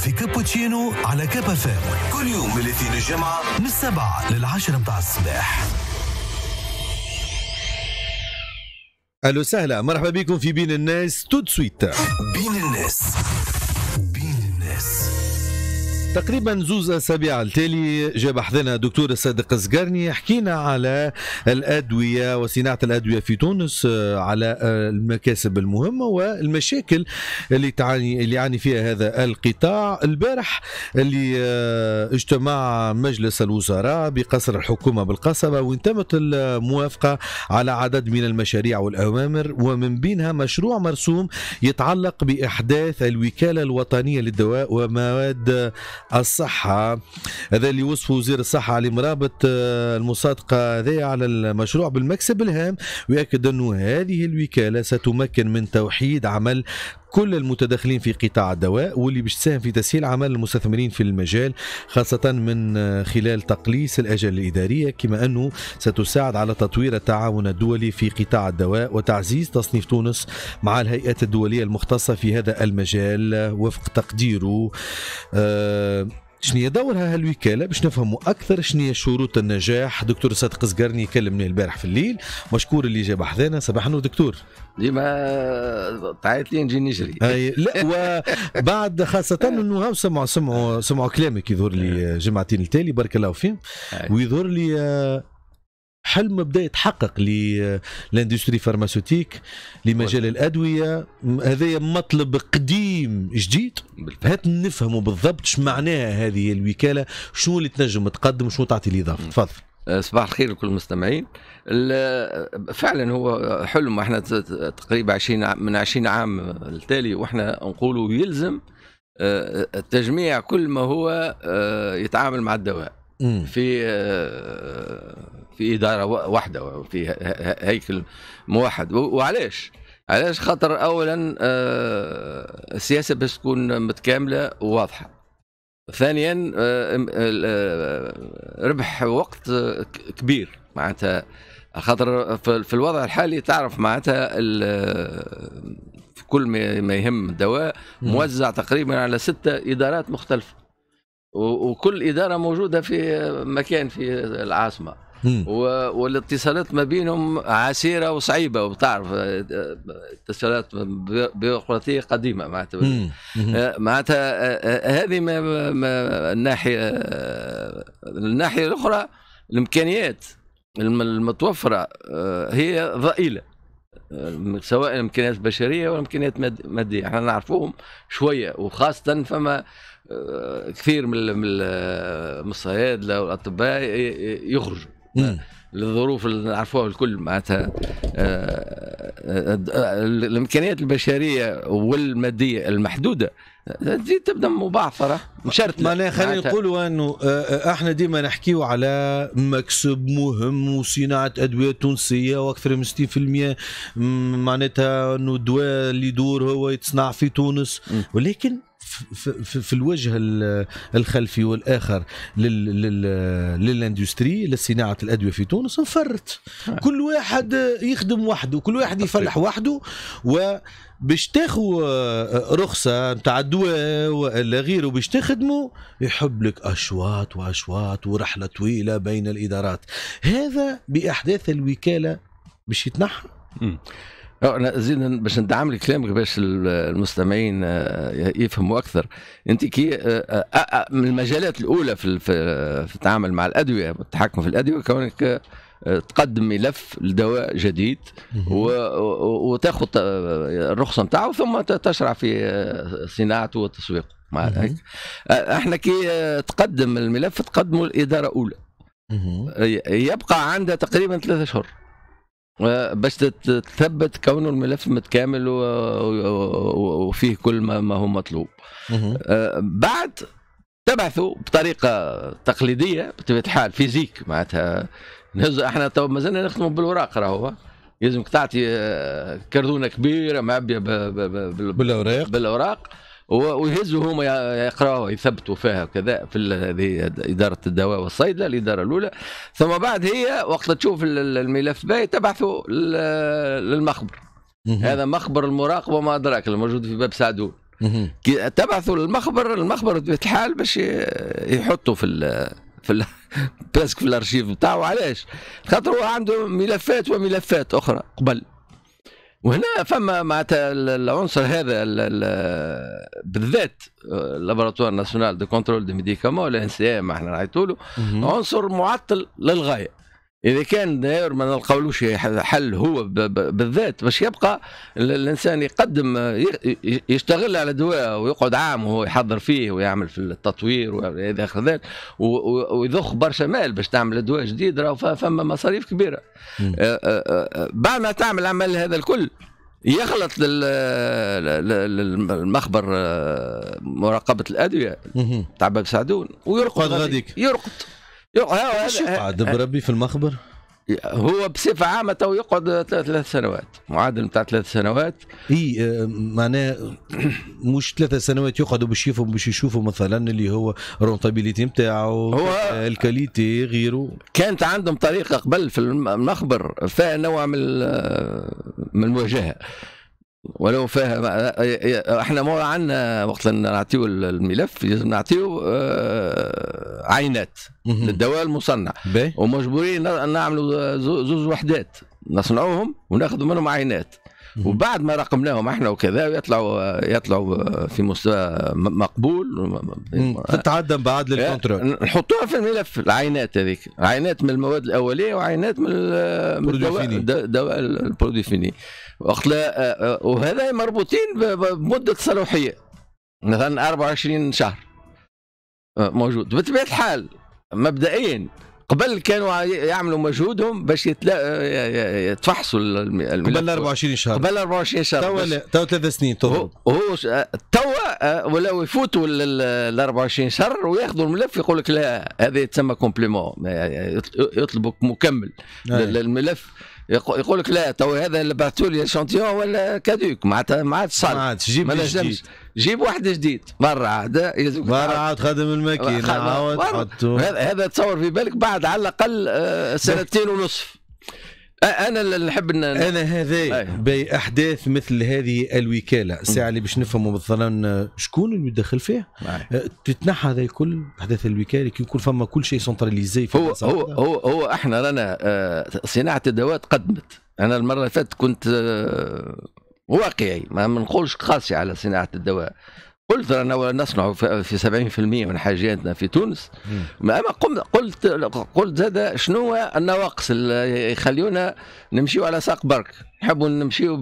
في كابوتشينو على كابا فام كل يوم من الاثنين الجمعة من السبعة للعشرة متاع الصباح الو سهلا مرحبا بكم في بين الناس تود سويت بين الناس تقريبا زوز اسابيع التالي جاب حذنا دكتور الصادق الزقرني حكينا على الادويه وصناعه الادويه في تونس آه، على آه، المكاسب المهمه والمشاكل اللي تعاني اللي يعاني فيها هذا القطاع البارح اللي آه، اجتمع مجلس الوزراء بقصر الحكومه بالقصبه وين تمت الموافقه على عدد من المشاريع والاوامر ومن بينها مشروع مرسوم يتعلق باحداث الوكاله الوطنيه للدواء ومواد الصحة هذا اللي وصفه وزير الصحة علي مرابط آه، المصادقة هذا على المشروع بالمكسب الهام ويأكد أنه هذه الوكالة ستمكن من توحيد عمل كل المتداخلين في قطاع الدواء واللي باش تساهم في تسهيل عمل المستثمرين في المجال خاصه من خلال تقليص الأجل الاداريه كما انه ستساعد على تطوير التعاون الدولي في قطاع الدواء وتعزيز تصنيف تونس مع الهيئات الدوليه المختصه في هذا المجال وفق تقديره آه شنو دورها هالوكاله باش نفهموا اكثر شنو شروط النجاح دكتور صادق زقرني كلمني البارح في الليل مشكور اللي جاب حذانا صباح النور دكتور ديما تعيط لي نجي نجري أي لا وبعد خاصه انه سمعوا سمعوا سمعوا كلامك يظهر لي جمعتين التالي بارك الله فيهم ويظهر لي آه، حلم بدا يتحقق للاندستري فارماسوتيك لمجال الادويه هذايا مطلب قديم جديد هات نفهموا بالضبط شو معناها هذه الوكاله شنو اللي تنجم تقدم وشنو تعطي الاضافه تفضل أه، صباح الخير لكل المستمعين فعلا هو حلم احنا تقريبا 20 من 20 عام التالي واحنا نقولوا يلزم أه، تجميع كل ما هو أه، يتعامل مع الدواء في آه، في اداره واحده وفي هيكل موحد وعلاش؟ علاش خاطر اولا آه، السياسه باش تكون متكامله وواضحه ثانيا آه، ربح وقت كبير معناتها خاطر في الوضع الحالي تعرف معناتها في كل ما يهم الدواء موزع تقريبا على ستة إدارات مختلفة وكل اداره موجوده في مكان في العاصمه والاتصالات ما بينهم عسيره وصعيبه وتعرف آه، اتصالات بيروقراطيه قديمه معناتها آه، معناتها آه، هذه ما الناحيه الناحيه الاخرى الامكانيات المتوفره هي ضئيله آه، سواء امكانيات بشريه ولا امكانيات ماديه احنا نعرفوهم شويه وخاصه فما آه، كثير من الصيادله والاطباء يخرجوا للظروف اللي نعرفوها الكل معناتها آه، الامكانيات البشريه والماديه المحدوده تزيد تبدا مبعثره مشرتله معناها خلينا نقولوا انه آه، آه، احنا ديما نحكيو على مكسب مهم وصناعه ادويه تونسيه واكثر من 60% معناتها انه الدواء اللي يدور هو يتصنع في تونس ولكن في, في الوجه الخلفي والاخر للاندستري لصناعه الادويه في تونس انفرت آه. كل واحد يخدم وحده كل واحد يفلح طيب. وحده و باش تاخو آه، آه، رخصه نتاع الدواء والا غيره باش تخدموا يحب لك اشواط واشواط ورحله طويله بين الادارات هذا باحداث الوكاله باش يتنحى أه، انا زيد باش ندعم لك كلامك باش المستمعين يفهموا اكثر انت كي من المجالات الاولى في التعامل مع الادويه والتحكم في الادويه كونك آه، تقدم ملف لدواء جديد وتاخذ آه، الرخصه نتاعه ثم تشرع في آه، صناعته وتسويقه مع هيك احنا كي تقدم الملف تقدمه الاداره الاولى يبقى عندها تقريبا ثلاثة اشهر باش تثبت كونه الملف متكامل وفيه كل ما هو مطلوب بعد تبعثوا بطريقه تقليديه بطبيعه الحال فيزيك معناتها نهز احنا تو مازلنا نخدموا بالوراق راهو يلزمك تعطي آه، كردونه كبيره معبيه بالاوراق بالاوراق ويهزوا هما يقراوا يثبتوا فيها وكذا في اداره الدواء والصيد الاداره الاولى ثم بعد هي وقت تشوف الملف باي تبعثوا للمخبر هذا مخبر المراقبه وما ادراك الموجود في باب سعدون تبعثوا للمخبر المخبر الحال باش يحطوا في في باسك في الارشيف نتاعو علاش؟ خاطر هو عنده ملفات وملفات اخرى قبل وهنا فما معناتها العنصر هذا ال ال بالذات لابراتوار ناسيونال دو كونترول دي ميديكامون ولا ان سي ام احنا نعيطوا له عنصر معطل للغايه اذا كان داير ما نلقاولوش حل هو بالذات باش يبقى الانسان يقدم يشتغل على دواء ويقعد عام وهو يحضر فيه ويعمل في التطوير والى اخر ذلك ويضخ برشا مال باش تعمل دواء جديد راه فما مصاريف كبيره آه، آه، آه، بعد ما تعمل عمل هذا الكل يخلط المخبر مراقبه الادويه تاع باب سعدون ويرقد يرقد هذا يقعد بربي في المخبر؟ هو بصفه عامه تو يقعد ثلاث سنوات معادل نتاع ثلاث سنوات اي آه، معناه مش ثلاث سنوات يقعدوا باش يشوفوا باش يشوفوا مثلا اللي هو الرونتابيليتي نتاعو الكاليتي غيره كانت عندهم طريقه قبل في المخبر فيها نوع من من المواجهه ولو فيها احنا ما عندنا وقت نعطيه الملف لازم نعطيه آه، عينات للدواء المصنع ومجبورين نعملوا زوز وحدات نصنعوهم وناخذ منهم عينات وبعد ما رقمناهم احنا وكذا يطلعوا يطلعوا في مستوى مقبول تتعدم بعد اه، للكونترول نحطوها في الملف العينات هذيك عينات من المواد الاوليه وعينات من الدواء البروديفيني وقت آه، آه، وهذا مربوطين بمده صلاحيه مثلا 24 شهر آه، موجود بطبيعه الحال مبدئيا قبل كانوا يعملوا مجهودهم باش يتلا... يتفحصوا الملف قبل 24 شهر قبل 24 شهر توا توا ثلاث سنين تو هو توا ولو يفوتوا ال 24 شهر وياخذوا الملف يقول لك لا هذا يتسمى كومبليمون يطلبك مكمل أي. للملف يقول لك لا تو هذا اللي بعثوا لي اشانتيون ولا كادوك معناتها ما عادش صار ما عادش جيب جديد جيب واحد جديد مرة عاد مرة عاد خدم الماكينة عاود هذا تصور في بالك بعد على الأقل آه، سنتين ونصف انا اللي نحب إن انا هذا باحداث مثل هذه الوكاله الساعه اللي باش نفهموا مثلا شكون اللي يدخل فيه نعم. أه، تتنحى هذا الكل احداث الوكاله كي يكون فما كل شيء سنتراليزي هو هو, هو هو احنا رانا أه، صناعه الدواء تقدمت انا المره اللي فاتت كنت أه، واقعي ما نقولش قاسي على صناعه الدواء قلت انا نصنع في 70% من حاجاتنا في تونس أما قلت قلت زاد شنو النواقص اللي يخليونا نمشيو على ساق برك نحبوا نمشيو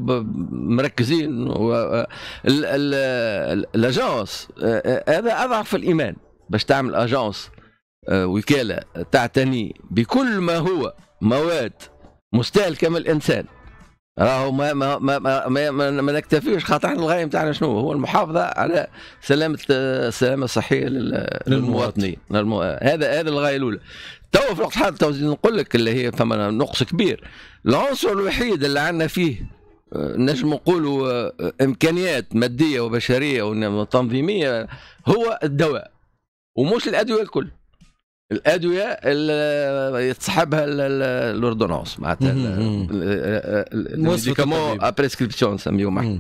مركزين الاجونس هذا اضعف الايمان باش تعمل اجونس آه، وكاله تعتني بكل ما هو مواد مستهلكه من الانسان راهو ما ما ما ما, ما, ما, ما نكتفيش خاطر احنا الغايه نتاعنا شنو هو المحافظه على سلامه السلامه الصحيه للمواطنين هذا هذا الغايه الاولى تو في الوقت الحالي تو نقول لك اللي هي فما نقص كبير العنصر الوحيد اللي عندنا فيه آه، نجم نقولوا آه، امكانيات ماديه وبشريه وتنظيميه هو الدواء ومش الادويه الكل الادويه اللي يتصحبها الاوردونونس معناتها الميديكامون ابريسكريبسيون نسميوه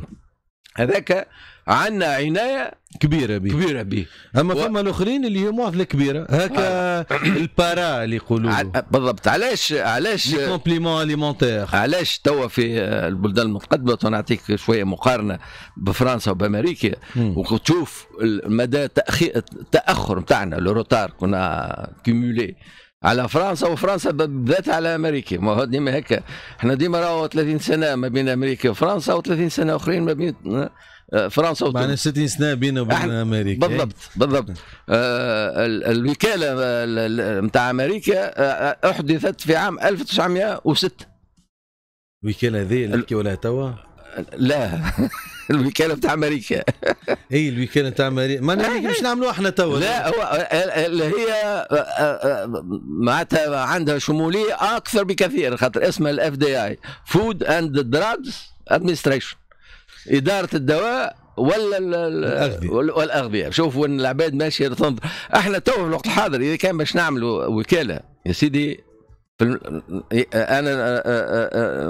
هذاك عندنا عنايه كبيره به كبيره به اما و... فما الاخرين اللي هي معضله كبيره هكا البارا اللي يقولوا بالضبط علاش علاش لي كومبليمون أليمونتيغ علاش توا في البلدان المتقدمه ونعطيك شويه مقارنه بفرنسا وبامريكا وتشوف مدى تاخير التاخر نتاعنا لو روتار كنا كيمولي على فرنسا وفرنسا بالذات على امريكا ما هو ديما هكا احنا ديما راهو 30 سنه ما بين امريكا وفرنسا و30 سنه اخرين ما بين آه، فرنسا معنا 60 سنه بينا وبين يعني امريكا بالضبط بالضبط آه، الوكاله نتاع آه، امريكا احدثت في عام 1906 الوكاله هذه اللي نحكيو عليها توا لا الوكاله بتاع امريكا اي الوكاله بتاع امريكا ما نعرفش نعملوها احنا توا لا هو اللي هي معناتها عندها شموليه اكثر بكثير خاطر اسمها الاف دي اي فود اند دراجز ادمنستريشن اداره الدواء ولا الاغذيه والاغذيه شوف وين العباد ماشيه تنظر احنا تو في الوقت الحاضر اذا كان باش نعملوا وكاله يا سيدي انا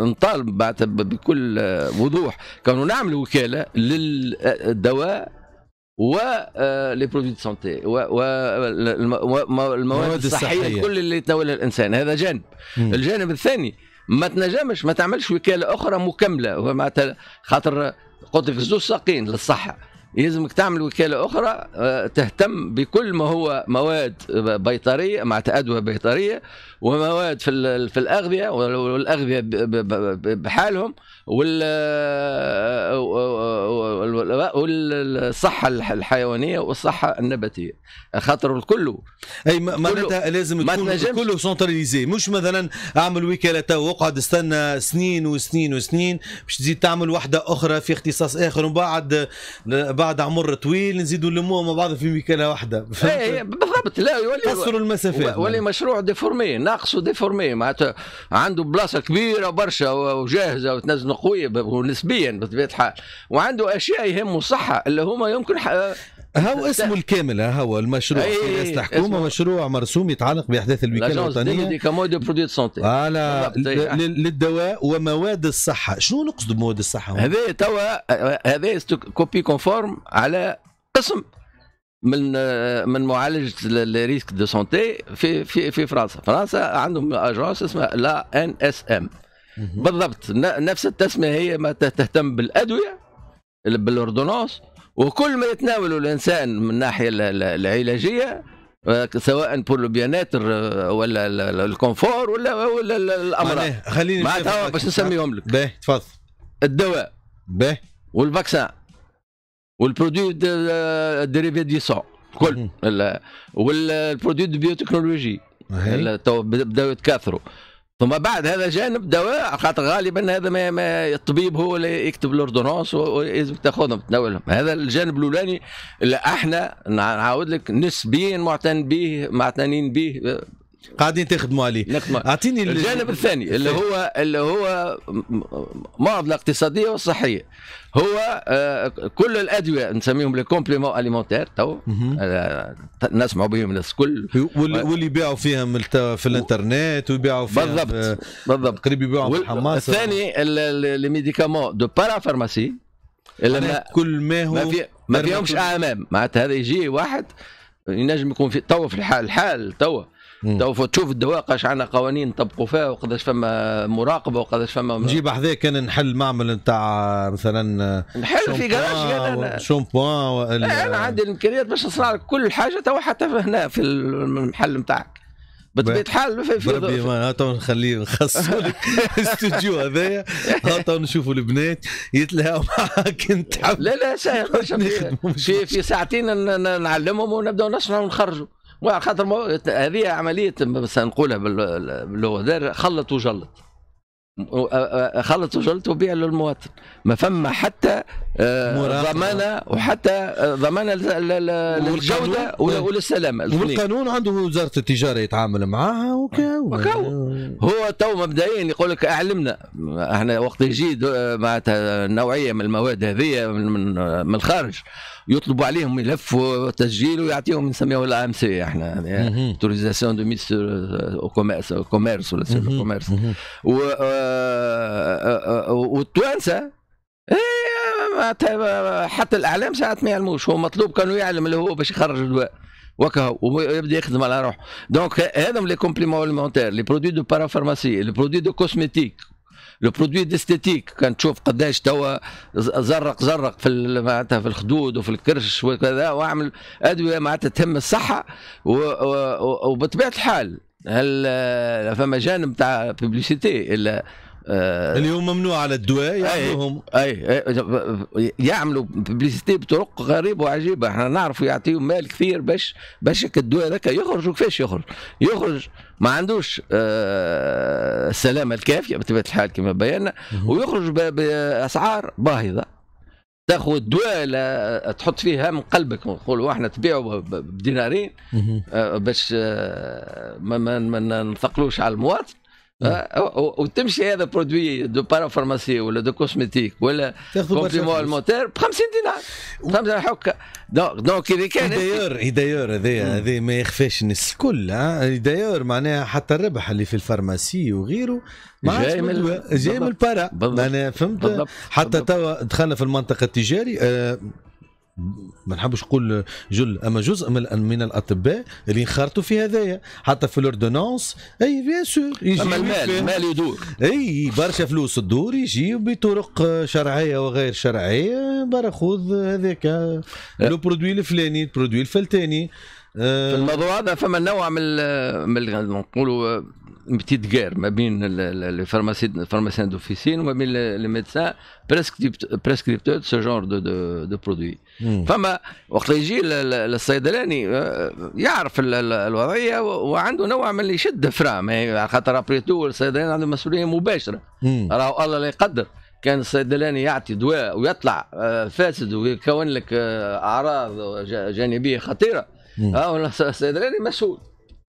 نطالب بعد بكل وضوح كانوا نعمل وكاله للدواء و لي برودوي دو سونتي والمواد الصحيه الكل اللي يتناولها الانسان هذا جانب الجانب الثاني ما تنجمش ما تعملش وكاله اخرى مكمله ومعناتها خاطر قلت في زوج ساقين للصحه يلزمك تعمل وكاله اخرى آه، تهتم بكل ما هو مواد بيطريه مع ادويه بيطريه ومواد في في الاغذيه والاغذيه بحالهم وال والصحه الحيوانيه والصحه النباتيه خاطر الكل اي معناتها لازم تكون كله سنتراليزي مش مثلا اعمل وكاله تو واقعد استنى سنين وسنين وسنين باش تزيد تعمل واحده اخرى في اختصاص اخر ومن بعد بعد عمر طويل نزيدوا نلموا مع بعض في وكاله واحده اي بالضبط لا يولي قصروا المسافات ولي مشروع ديفورمي ناقصه ديفورمي معناتها عنده بلاصه كبيره برشا وجاهزه وتنزل قويه نسبيا بطبيعه الحال وعنده اشياء يهمه صحه اللي هما يمكن هو اسمه الكامل هو المشروع إيه، في سياسه إيه، الحكومه مشروع مرسوم يتعلق باحداث الوكاله الوطنيه على إيه، للدواء ومواد الصحه شنو نقصد بمواد الصحه هذا توا هذا كوبي كونفورم على قسم من من معالجه الريسك دو سونتي في في في فرنسا فرنسا عندهم اجونس اسمها لا ان اس ام بالضبط نفس التسميه هي ما تهتم بالادويه بالاردونوس وكل ما يتناوله الانسان من الناحيه العلاجيه آه، سواء بولوبيانات ولا الكونفور ولا ولا الامراض خليني معناتها باش نسميهم لك باهي تفضل الدواء باهي والفاكسان والبرودوي آه، ديريفي دي سون كل والبرودوي دي بيوتكنولوجي تو يتكاثروا ثم بعد هذا جانب دواء خاطر غالبا هذا ما, ما الطبيب هو اللي يكتب لوردونونس ولازم تاخذهم تناولهم هذا الجانب الاولاني اللي احنا نعاود لك نسبيا معتن به معتنين به قاعدين تخدموا عليه اعطيني الجانب الثاني اللي هو اللي هو معضله اقتصاديه وصحيه هو آه، كل الادويه نسميهم لي كومبليمون اليمونتير تو آه، نسمعوا بهم الناس الكل واللي يبيعوا فيهم في الانترنت ويبيعوا فيهم بالضبط آه، بالضبط قريب يبيعوا في الحماس الثاني لي ميديكامون دو بارا فارماسي كل ما هو ما, في ما فيهمش اعمام معناتها هذا يجي واحد ينجم يكون في تو في الحال الحال تو تو تشوف الدواقه اش عندنا قوانين نطبقوا فيها وقداش فما مراقبه وقداش فما نجيب حذايا كان نحل معمل نتاع مثلا نحل في كراج شامبوان ولا إيه، انا عندي الامكانيات باش نصنع لك كل حاجه تو حتى هنا في المحل نتاعك بطبيعه الحال في في ربي ما هاتوا نخليه نخصوا لك الاستوديو هذايا هاتوا نشوفوا البنات يتلاقوا معاك انت لا لا شيخ في في ساعتين نعلمهم ونبداو نصنعوا ونخرجوا وعلى خاطر هذه عمليه سنقولها باللغه دار خلط وجلط خلط وجلط وبيع للمواطن ما فما حتى آه، ضمانه وحتى آه، ضمانه للجوده وللسلامه إيه. والقانون عنده وزاره التجاره يتعامل معها وكا أه، هو تو مبدئيا يقول لك اعلمنا احنا وقت يجي معناتها نوعيه من المواد هذه من الخارج يطلبوا عليهم ملف تسجيل ويعطيهم نسميه الا ام سي احنا اوتوريزاسيون يعني دو ميس كوميرس كوميرس ولا سي كوميرس آه، آه، آه، والتوانسه إيه، حتى الاعلام ساعات ما يعلموش هو مطلوب كانوا يعلم اللي هو باش يخرج الدواء وكهو ويبدا يخدم على روحه دونك هذا لي كومبليمون لي برودوي دو بارافارماسي لي برودوي دو كوزميتيك البرودوي ديستيتيك كان تشوف قداش توا زرق زرق في معناتها في الخدود وفي الكرش وكذا واعمل ادويه معناتها تهم الصحه وبطبيعه الحال هل فما جانب تاع بيبليسيتي الا آه، اليوم ممنوع على الدواء يعملوهم أي, أي يعملوا بليستي بطرق غريبه وعجيبه احنا نعرفوا يعطيهم مال كثير باش باش الدواء هذاك يخرج وكيفاش يخرج يخرج ما عندوش آه، السلامه الكافيه بطبيعه الحال كما بينا ويخرج باسعار باهظه تاخذ دواء تحط فيه هم قلبك نقولوا احنا تبيعوا بدينارين آه، باش ما, ما, ما نثقلوش على المواطن وتمشي هذا برودوي دو بارافارماسي ولا دو كوسمتيك ولا كومبليمون الموتير ب 50 دينار فهمت حكه دونك دونك اذا كان دايور دايور هذه هذا ما يخفاش الناس الكل دايور معناها حتى الربح اللي في الفارماسي وغيره جاي من جاي من البارا معناها فهمت حتى توا دخلنا في المنطقه التجاري آه، ما نحبش نقول جل اما جزء من من الاطباء اللي انخرطوا في هذايا حتى في لوردونونس اي بيان سور اما المال المال يدور اي برشا فلوس تدور يجي بطرق شرعيه وغير شرعيه برا خذ هذاك آه، لو برودوي الفلاني البرودوي الفلتاني آه، في الموضوع هذا فما نوع من من نقولوا بتيت غير ما بين الفارماسيان دوفيسين وما بين لي ميدسان بريسكريبتور سو جونر دو دو, دو برودوي فما وقت يجي الصيدلاني آه، يعرف الوضعيه وعنده نوع من اللي يشد فرام يعني خاطر ابريتو الصيدلاني عنده مسؤوليه مباشره راهو الله لا يقدر كان الصيدلاني يعطي دواء ويطلع آه، فاسد ويكون لك آه، اعراض جانبيه خطيره الصيدلاني مسؤول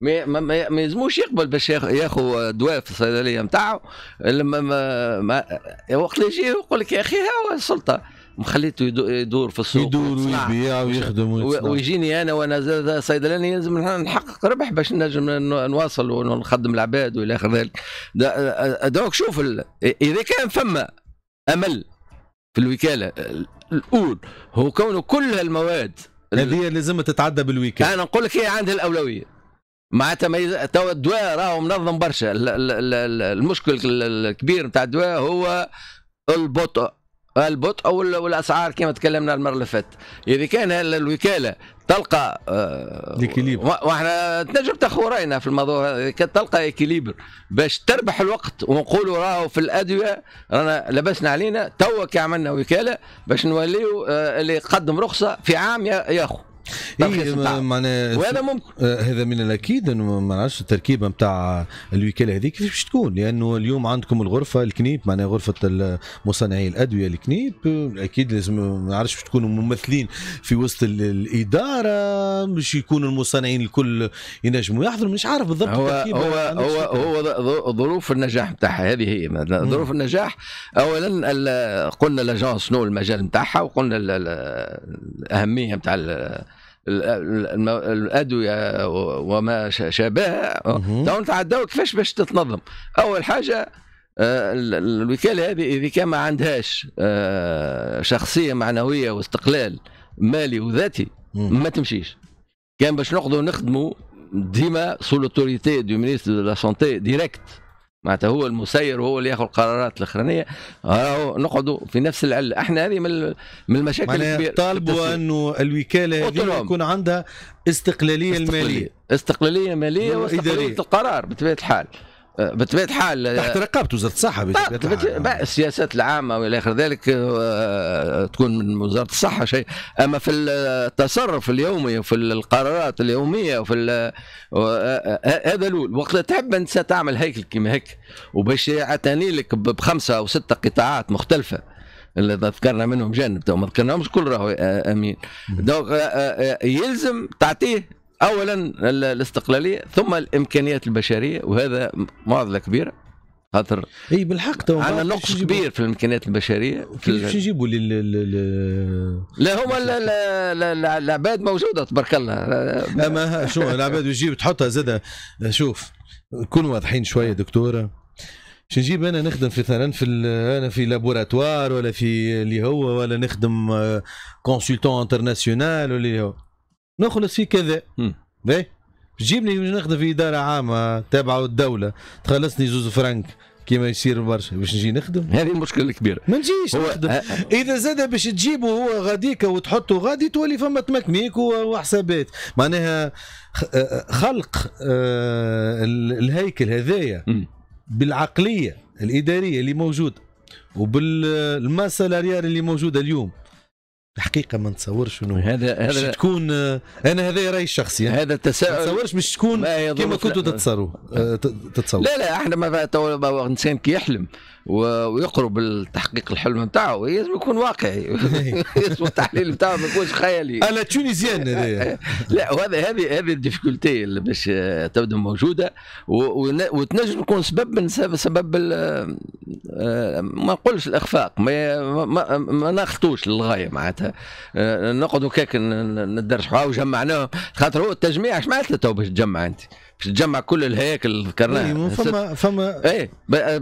ما ما ما يلزموش يقبل باش ياخذ دواء في الصيدليه نتاعو لما ما, ما وقت اللي يجي يقول لك يا اخي هو السلطه مخليته يدور في السوق يدور ويبيع ويخدم ويجيني انا وانا صيدلاني لازم نحقق ربح باش نجم نواصل ونخدم العباد والى اخر ذلك دونك شوف اذا كان فما امل في الوكاله الاول هو كونه كل هالمواد هذه لازم تتعدى بالوكاله انا نقول لك هي عندها الاولويه معناتها ما توا الدواء راهو منظم برشا المشكل الكبير نتاع الدواء هو البطء البطء والاسعار كما تكلمنا المره اللي فاتت اذا كان الوكاله تلقى ايكيليبر آه، واحنا تنجم تخورينا راينا في الموضوع تلقى ايكيليبر باش تربح الوقت ونقولوا راهو في الادويه رانا لبسنا علينا تو كي عملنا وكاله باش نوليو آه، اللي يقدم رخصه في عام ياخذ إيه، معناها وهذا ممكن آه، هذا من الاكيد انه ما نعرفش التركيبه نتاع الوكاله هذيك كيفاش باش تكون لانه اليوم عندكم الغرفه الكنيب معناها غرفه مصنعي الادويه الكنيب اكيد لازم ما نعرفش باش تكونوا ممثلين في وسط الاداره باش يكونوا المصنعين الكل ينجموا يحضروا مش عارف بالضبط هو هو هو, هو ظروف النجاح نتاعها هذه هي ظروف النجاح اولا قلنا لاجونس شنو المجال نتاعها وقلنا الاهميه نتاع الادويه وما شابهها تو نتعداو كيفاش باش تتنظم اول حاجه آه، الوكاله هذه اذا كان ما عندهاش آه، شخصيه معنويه واستقلال مالي وذاتي ما تمشيش كان باش نقعدوا نخدموا ديما سو لوتوريتي دو مينيستر دو لا سونتي ديريكت معناتها هو المسير وهو اللي ياخذ القرارات الاخرانيه آه، نقعدوا في نفس العله احنا هذه من من المشاكل الكبيره طالبوا انه الوكاله هذه يكون عندها استقلاليه, استقلالية الماليه استقلاليه ماليه واستقلاليه القرار بطبيعه الحال بطبيعه الحال آه، تحت رقابه وزاره الصحه بطبيعه السياسات العامه والى اخر ذلك آه، آه، تكون من وزاره الصحه شيء اما في التصرف اليومي وفي القرارات اليوميه وفي هذا الأول وقت تحب انت تعمل هيكل كيما هيك وباش يعتني لك بخمسه او سته قطاعات مختلفه اللي ذكرنا منهم جانب ما ذكرناهمش كل راهو امين دونك يلزم تعطيه اولا الاستقلاليه ثم الامكانيات البشريه وهذا معضله كبيره خاطر اي بالحق تو عندنا نقص كبير في الامكانيات البشريه كيفاش يجيبوا لل لا هما العباد موجوده تبارك الله اما شو العباد يجيب تحطها زاد شوف كون واضحين شويه دكتوره باش نجيب انا نخدم في مثلا في انا في لابوراتوار ولا في اللي هو ولا نخدم كونسلتون آه، انترناسيونال ولا اللي هو نخلص في كذا باهي جيبني نخدم في اداره عامه تابعه للدوله تخلصني زوز فرنك كيما يصير برشا باش نجي نخدم هذه المشكله الكبيره ما نجيش هو نخدم أه،, أه اذا زاد باش تجيبه هو غاديك وتحطه غادي تولي فما تمكنيك وحسابات معناها أه، أه، خلق الهيكل هذايا بالعقليه الاداريه اللي موجوده وبالماسه اللي موجوده اليوم الحقيقه ما نتصورش انه هذا هذا تكون انا هذا رايي الشخصي يعني هذا التساؤل ما نتصورش مش تكون كما كنتوا تتصوروا أه، تتصور لا لا احنا ما انسان كيحلم ويقرب لتحقيق الحلم نتاعه لازم يكون واقعي إيه. لازم التحليل نتاعه ما يكونش خيالي انا تونيزيان لا وهذا هذه هذه الديفيكولتي اللي باش تبدا موجوده وتنجم تكون سبب من سبب آه، ما نقولش الاخفاق ما ما, ناخذوش للغايه معناتها آه، نقعدوا كيك ندرسوا وجمعناهم خاطر هو التجميع اش معناتها تو باش تجمع انت باش تجمع كل الهياكل اللي اي فما فما ايه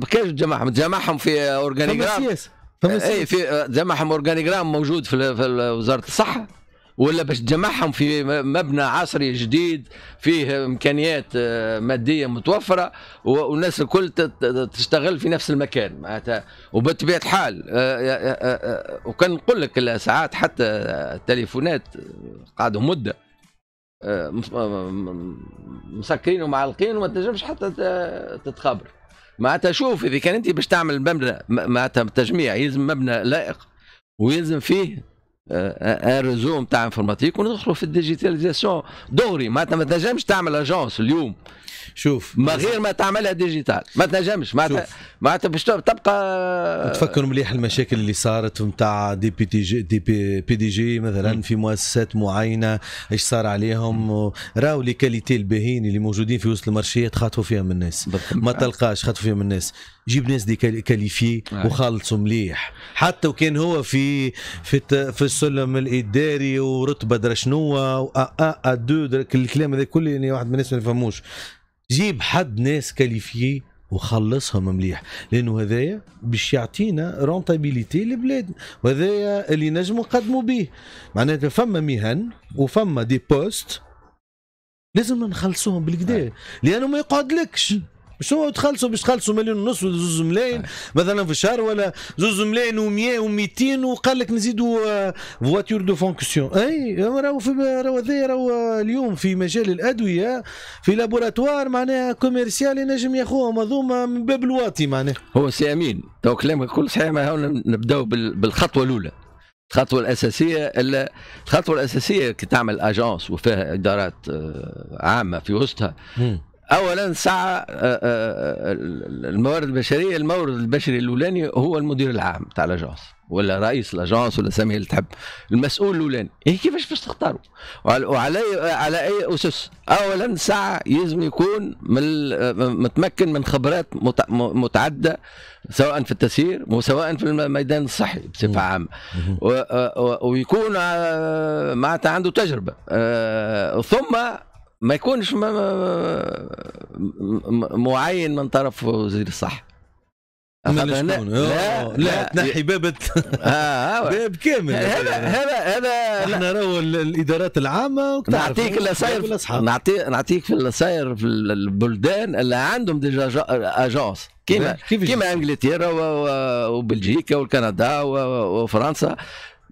كيف تجمعهم تجمعهم في اورجانيجرام فما سياسه فما إيه، سياسه ايه في تجمعهم اورجانيجرام موجود في, في وزاره الصحه ولا باش تجمعهم في مبنى عصري جديد فيه امكانيات آه، ماديه متوفره والناس الكل تشتغل في نفس المكان معناتها وبطبيعه الحال آه، آه، وكان نقول لك ساعات حتى التليفونات قعدوا مده آه، آه، مسكرين ومعلقين وما تنجمش حتى تتخبر معناتها شوف اذا كان انت باش تعمل مبنى معناتها تجميع يلزم مبنى لائق ويلزم فيه ان آه، ريزو نتاع انفورماتيك وندخلوا في الديجيتاليزاسيون دغري معناتها ما تنجمش تعمل اجونس اليوم شوف ما غير ما تعملها ديجيتال ما تنجمش معناتها معناتها باش تبقى تفكر مليح المشاكل اللي صارت نتاع دي بي تي جي دي بي, بي دي جي مثلا م. في مؤسسات معينه ايش صار عليهم راهو لي كاليتي الباهين اللي موجودين في وسط المارشيه تخاطفوا فيهم الناس ما تلقاش خاطفوا فيهم الناس جيب ناس دي كاليفي آه. وخالصوا مليح حتى وكان هو في في في السلم الاداري ورتبه درا شنو ا ا دو الكلام هذا كله يعني واحد من الناس ما يفهموش جيب حد ناس كاليفيي وخلصهم مليح لانه هذايا باش يعطينا رونتابيليتي لبلادنا وهذايا اللي نجموا نقدموا به معناتها فما مهن وفما دي بوست لازم نخلصوهم بالكدا آه. لانه ما يقعدلكش شنو تخلصوا باش تخلصوا مليون ونص ولا زوز ملايين مثلا في الشهر ولا زوز ملايين و100 و200 وقال لك نزيدوا فواتور دو فونكسيون اي راهو في راهو هذايا راهو آه، اليوم في مجال الادويه في لابوراتوار معناها كوميرسيال ينجم ياخوهم هذوما من باب الواطي معناها هو سي امين تو كلامك كل صحيح نبداو بالخطوه الاولى الخطوه الاساسيه الخطوه الاساسيه كي تعمل اجانس وفيها ادارات آه، عامه في وسطها اولا سعى آه، آه، آه، الموارد البشريه المورد البشري الاولاني هو المدير العام تاع لاجونس ولا رئيس لاجونس ولا سمي اللي تحب المسؤول الاولاني إيه كيفاش باش تختاروا وعلى على اي اسس اولا سعى يلزم يكون من متمكن من خبرات متعدده سواء في التسيير وسواء في الميدان الصحي بصفه عامه ويكون معناتها عنده تجربه ثم ما يكونش معين من طرف وزير الصحه لا, لا لا تنحي باب آه، آه. باب كامل هذا هذا هذا احنا راهو الادارات العامه نعطيك الاساير نعطيك نعطيك في الاساير في البلدان اللي عندهم ديجا اجونس كيما كيما انجلترا وبلجيكا والكندا وفرنسا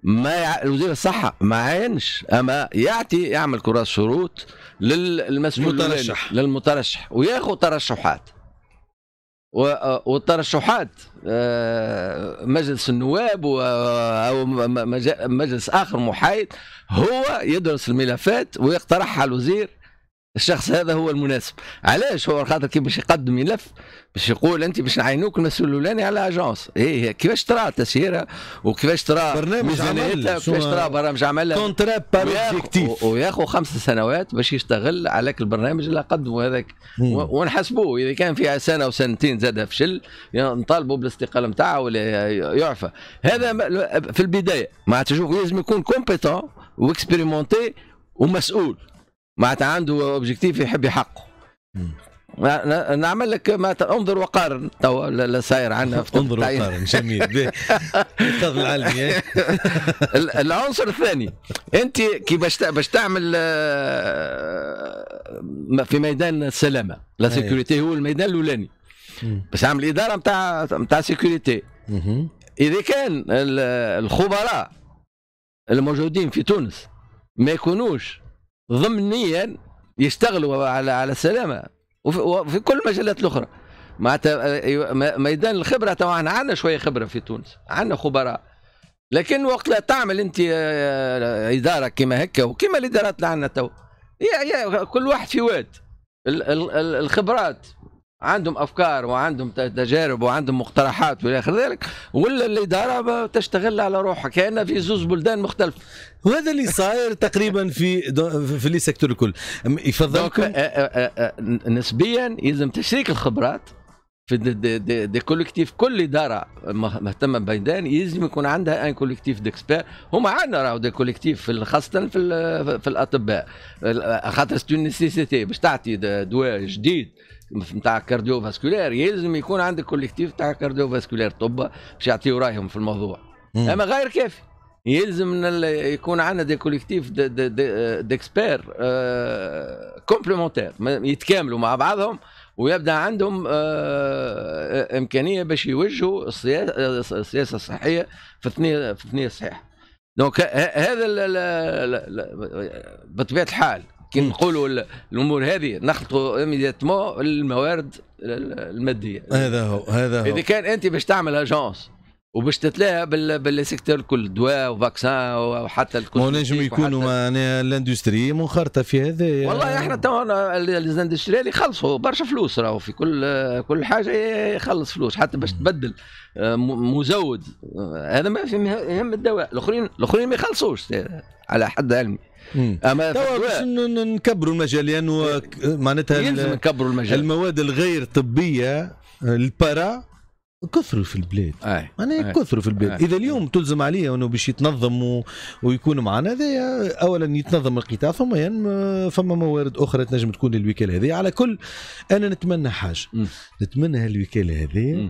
ما يع... وزير الصحه ما عينش اما يعطي يعمل كراس شروط للمسؤول للمترشح للمترشح وياخذ ترشحات والترشحات آه، مجلس النواب او مجلس اخر محايد هو يدرس الملفات ويقترحها الوزير الشخص هذا هو المناسب علاش هو خاطر كي باش يقدم ملف باش يقول انت باش نعينوك المسؤول الاولاني على اجونس ايه كيفاش ترى تسييرها وكيفاش ترى برنامج عملها كيفاش ترى برامج عملها كونترا بار وياخو وياخذ خمس سنوات باش يشتغل على البرنامج اللي قدمه هذاك ونحسبوه اذا كان فيها سنه وسنتين زادها فشل يعني نطالبوا بالاستقاله نتاعه ولا يعفى هذا في البدايه معناتها لازم يكون كومبيتون واكسبيريمونتي ومسؤول معناتها عنده اوبجيكتيف يحب يحققه نعمل لك ما انظر وقارن توا صاير عندنا في انظر وقارن جميل الطب العلمي إيه؟ العنصر الثاني انت كي باش باش تعمل آه، في ميدان السلامه لا سيكوريتي أيوة. هو الميدان الاولاني باش عامل اداره نتاع نتاع سيكوريتي اذا كان الخبراء الموجودين في تونس ما يكونوش ضمنيا يشتغلوا على على السلامه وفي كل المجالات الاخرى معناتها أيوة، ميدان الخبره طبعا عندنا شويه خبره في تونس عندنا خبراء لكن وقت لا تعمل انت آه، آه، اداره كما هكا وكما الادارات اللي عندنا تو كل واحد في واد الخبرات عندهم افكار وعندهم تجارب وعندهم مقترحات والى اخر ذلك ولا الاداره تشتغل على روحها كانها في زوز بلدان مختلفه وهذا اللي صاير تقريبا في في لي سيكتور الكل يفضلكم نسبيا يلزم تشريك الخبرات في دي, دي, دي, دي كولكتيف كل اداره مهتمه بميدان يلزم يكون عندها ان كولكتيف ديكسبير هما عندنا راهو دي كولكتيف في خاصه في, في الاطباء خاطر نسيسيتي باش تعطي دواء جديد نتاع كارديو فاسكولير يلزم يكون عندك كوليكتيف تاع كارديو فاسكولير طب باش يعطيو رايهم في الموضوع مم. اما غير كافي يلزم يكون عندنا دي كوليكتيف ديكسبير دي دي آه كومبليمونتير يتكاملوا مع بعضهم ويبدا عندهم آه, آه، امكانيه باش يوجهوا السياسه الصحيه في ثنيه في ثنيه الصحيحه دونك هذا بطبيعه الحال كي نقولوا الامور هذه نخلطوا ايميديتمون الموارد الماديه هذا هو هذا هو اذا كان انت باش تعمل اجونس وباش تتلاها بالسيكتور الكل دواء وفاكسان وحتى الكل ما نجم يكونوا معناها الاندستري منخرطه في هذا والله احنا تو الاندستري اللي خلصوا برشا فلوس راهو في كل كل حاجه يخلص فلوس حتى باش تبدل آه، مزود آه، هذا ما يهم الدواء الاخرين الاخرين ما يخلصوش على حد علمي اما توا باش نكبروا المجال يعني، لانه معناتها يلزم نكبروا المجال المواد الغير طبيه البارا كثروا في البلاد أي. معناها كثروا في البلاد اذا اليوم تلزم عليه انه باش يتنظم و... ويكون معنا هذا اولا يتنظم القطاع ثم يعني فما موارد اخرى تنجم تكون للوكاله هذه على كل انا نتمنى حاجه م. نتمنى هالوكاله هذه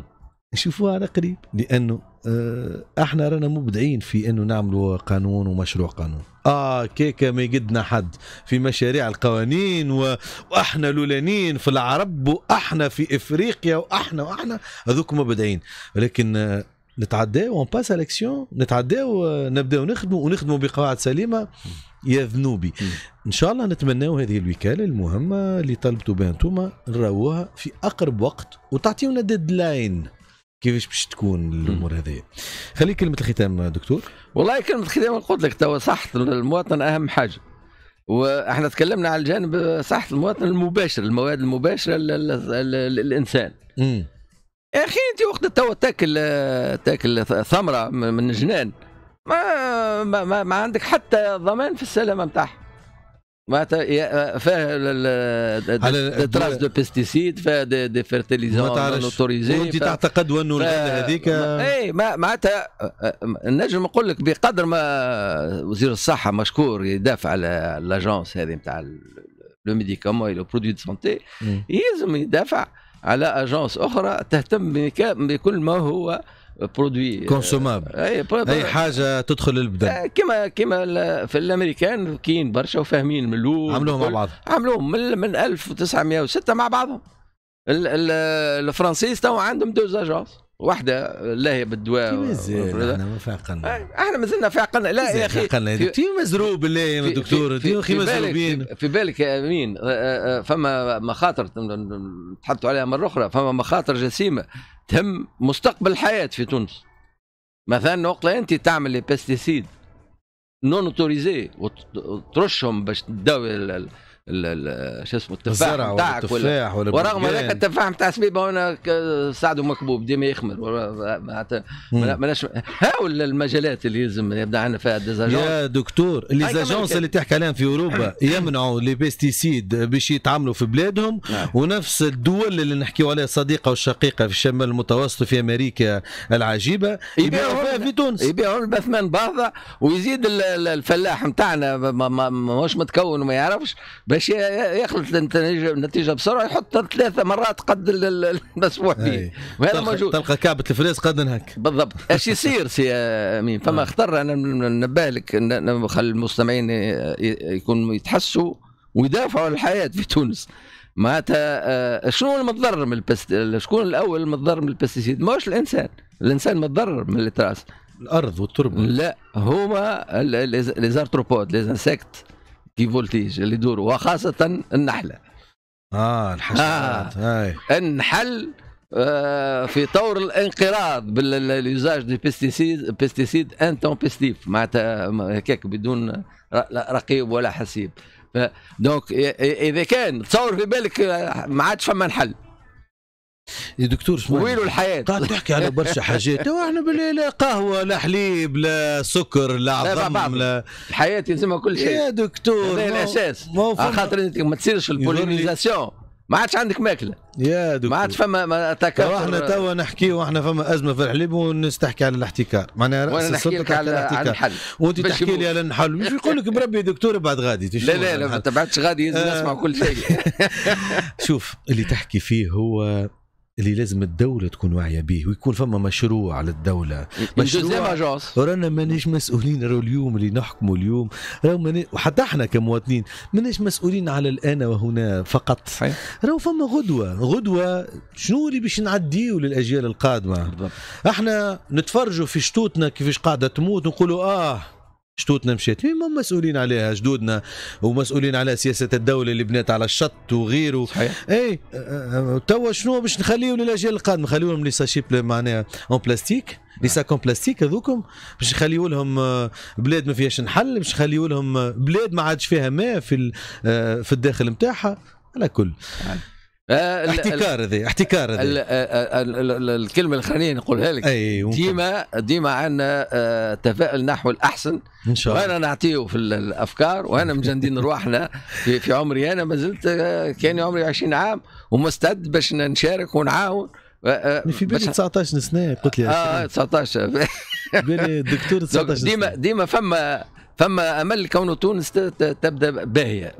نشوفوها على قريب لانه آه، احنا رانا مبدعين في انه نعملوا قانون ومشروع قانون اه كيكا ما يقدنا حد في مشاريع القوانين و... واحنا لولانين في العرب واحنا في افريقيا واحنا واحنا هذوك مبدعين ولكن آه، نتعداو اون باس اليكسيون نتعداو آه، نبداو نخدموا ونخدموا بقواعد سليمه يا ذنوبي ان شاء الله نتمناو هذه الوكاله المهمه اللي طلبتوا بها انتم نراوها في اقرب وقت وتعطيونا ديدلاين كيفاش باش تكون الامور هذه خليك كلمه الختام دكتور والله كلمه الختام قلت لك توا صحه المواطن اهم حاجه واحنا تكلمنا على الجانب صحه المواطن المباشر المواد المباشره للانسان يا اخي انت وقت توا تاكل تاكل ثمره من الجنان ما ما, ما, ما عندك حتى ضمان في السلامه نتاعها معناتها آه، فيها تراس دو بيستيسيد فيها دي, دي فيرتيليزون اوتوريزي وانت تعتقد انه هذيك اي معناتها آه، آه، نجم نقول لك بقدر ما وزير الصحه مشكور يدافع على لاجونس هذه نتاع لو ميديكومون لو برودوي دو سونتي يلزم يدافع على اجونس اخرى تهتم بكل ما هو برودوي كونسومابل اي, اي حاجه تدخل البدن كما كما في الامريكان كاين برشا وفاهمين من الاول عملوهم مع بعض عملوهم من, من 1906 مع بعضهم الفرنسيس تو عندهم دو زاجونس واحدة هي بالدواء احنا ما في احنا مازلنا لا يا اخي في مزروب لا يا دكتور في, في, مزروبين في بالك يا امين أه، أه، أه، فما مخاطر تحطوا عليها مرة أخرى فما مخاطر جسيمة تهم مستقبل الحياة في تونس مثلا وقت أنت تعمل لي بيستيسيد نون اوتوريزي وترشهم باش تداوي شو اسمه التفاح بتاعك ولا ورغم هذاك يعني. التفاح بتاع سبيبه هنا سعد مكبوب ديما يخمر معناتها هاول المجالات اللي يلزم يبدا عندنا فيها ديزاجونس يا دكتور ليزاجونس اللي تحكي عليهم في اوروبا يمنعوا لي بيستيسيد باش يتعاملوا في بلادهم نعم. ونفس الدول اللي نحكيو عليها الصديقه والشقيقه في الشمال المتوسط في امريكا العجيبه يبيعوا فيها في تونس يبيعوا البثمان بعضها ويزيد الفلاح نتاعنا مش متكون وما يعرفش باش يخلط النتيجه بسرعه يحط ثلاثه مرات قد المسموح وهذا موجود تلقى كعبه الفريز قد نهك بالضبط اش يصير سي امين فما آه. اختر انا ننبه لك نخلي المستمعين يكونوا يتحسوا ويدافعوا عن الحياه في تونس معناتها آه، شنو المتضرر من شكون الاول المتضرر من البستيسيد ماهوش الانسان الانسان متضرر من التراس الارض والتربه لا هما ليزارتروبود ليزانسكت كي فولتيج اللي يدوروا وخاصه النحله اه الحشرات آه. النحل آه في طور الانقراض باليوزاج دي بيستيسيد بيستيسيد انتومبيستيف معناتها هكاك بدون رقيب ولا حسيب دونك اذا كان تصور في بالك آه، ما عادش فما نحل يا إيه، دكتور ويلو الحياه قاعد تحكي على برشا حاجات احنا لا قهوه لا حليب لا سكر لا عظم لا الحياه يلزمها كل شيء يا دكتور هذا الاساس على خاطر ما تصيرش البولينيزاسيون ما عادش عندك ماكله يا دكتور ما عادش فما ما تكاثر احنا توا نحكي واحنا فما ازمه في الحليب ونستحكي على الاحتكار معناها راس نحكي لك على, على الحل وانت تحكي لي على الحل مش يقول لك بربي يا دكتور بعد غادي لا لا لا ما تبعتش غادي آه. نسمع كل شيء شوف اللي تحكي فيه هو اللي لازم الدولة تكون واعية به ويكون فما مشروع للدولة مشروع رانا مانيش مسؤولين راهو اليوم اللي نحكموا اليوم راهو ماني وحتى احنا كمواطنين مانيش مسؤولين على الآن وهنا فقط راهو فما غدوة غدوة شنو اللي باش نعديه للأجيال القادمة بالضبط. احنا نتفرجوا في شتوتنا كيفاش قاعدة تموت ونقولوا اه شتوتنا مشات هم إيه، مسؤولين عليها جدودنا ومسؤولين على سياسه الدوله اللي بنات على الشط وغيره صحيح اي توا شنو باش نخليهم للاجيال القادمه نخليهم لي ساشي معناها اون بلاستيك لي ساكون بلاستيك هذوكم باش نخليو لهم آه، بلاد ما فيهاش نحل باش نخليو لهم آه، بلاد ما عادش فيها ماء في آه، في الداخل نتاعها على كل نعم. آه، احتكار ذي احتكار ذي آه، آه، الكلمه الأخرانية نقولها لك ديما ديما عندنا تفاؤل نحو الاحسن ان شاء الله وانا نعطيه في الافكار وانا مجندين رواحنا في, في عمري انا ما زلت كان عمري 20 عام ومستعد باش نشارك ونعاون يعني في بالي 19 سنه قلت لي اه 19 بالي الدكتور 19 ديما ديما فما فما امل كون تونس تبدا باهيه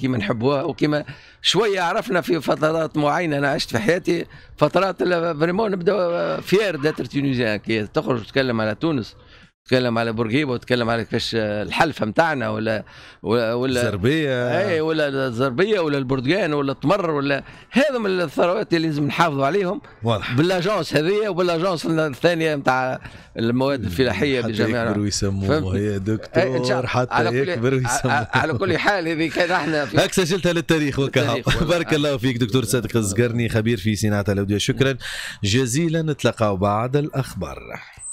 كيما نحبوها وكيما شويه عرفنا في فترات معينه انا عشت في حياتي فترات فريمون نبدا فيير داتر تونيزيان كي تخرج تتكلم على تونس تكلم على بورقيبه وتكلم على كيفاش الحلفه نتاعنا ولا ولا ولا الزربيه اي ولا الزربيه ولا البرتقال ولا التمر ولا هذا من الثروات اللي لازم نحافظوا عليهم واضح بالاجونس هذه وبالاجونس الثانيه نتاع المواد الفلاحيه بجميع إيه، حتى يكبر ويسموه يا دكتور حتى يكبر ويسموه على كل حال هذه كان احنا هاك سجلتها للتاريخ وكهو بارك الله فيك دكتور آه. صادق الزقرني خبير في صناعه الاوديه شكرا جزيلا نتلقاو بعد الاخبار